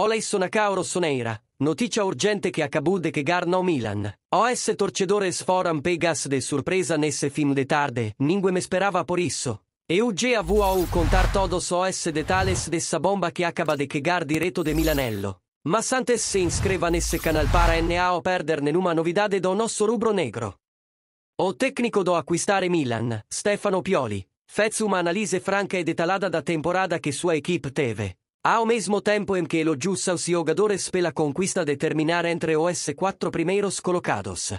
Olej Sonacao Rossoneira. Notizia urgente che a Kabul de che Garno Milan. OS Torcedores Foram Pegas de sorpresa nesse film de tarde, ningue me sperava por isso. a VOU contar todos OS de de sa bomba che acaba de che gar di reto de Milanello. Ma Santes se inscreva nesse canal para na o perder nenhuma novidade do nosso rubro negro. O tecnico do acquistare Milan, Stefano Pioli. Fez uma analise franca e detalada da temporada che sua equipe teve. Ao mesmo tempo em que elogiussam jogadores pela conquista de terminar entre os quatro primeiros colocados.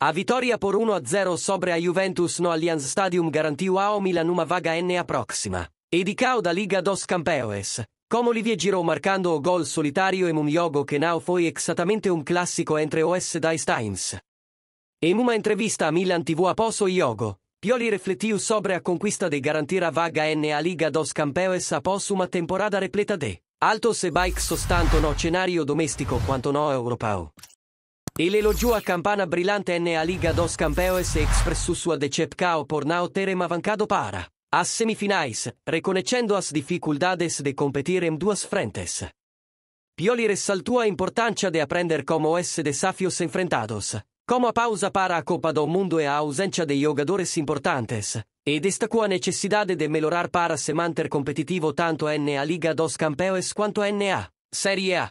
A vitória por 1 a 0 sobre a Juventus no Allianz Stadium garantiu ao Milan uma vaga N a próxima. E di da Liga dos Campeões, como Olivier girou marcando o gol solitário em um jogo que não foi exatamente um clássico entre os dois times. Em uma entrevista a Milan TV após o jogo, Pioli refletiu sobre a conquista de garantir a vaga en a Liga dos Campeões a possuma temporada repleta de altos e bike sostanto no cenario domestico quanto no europeo. E l'elogio a campana brillante en a Liga dos Campeões e expressu sua decepcao por nao terema mancado para. a semifinais, reconhecendo as dificuldades de competir em duas frentes. Pioli ressaltou a importancia de aprender como es desafios enfrentados, Como pausa para a Copa do Mundo e a ausência de jogadores importantes. E destacou a necessidade de melhorar para se manter competitivo tanto na Liga dos Campeões quanto na Série A.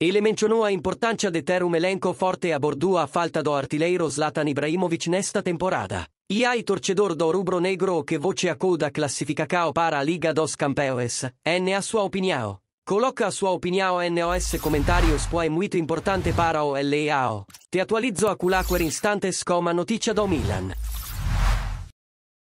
Ele mencionou a importância de ter um elenco forte a bordo a falta do artilheiro Zlatan Ibrahimovic nesta temporada. E ai torcedor do rubro negro que voce a coda classifica cao para a Liga dos Campeões, na sua opinião. Coloca sua opinião nos comentários poi muito importante para o LAO. Te atualizzo a culaquer instantes com a notícia do Milan.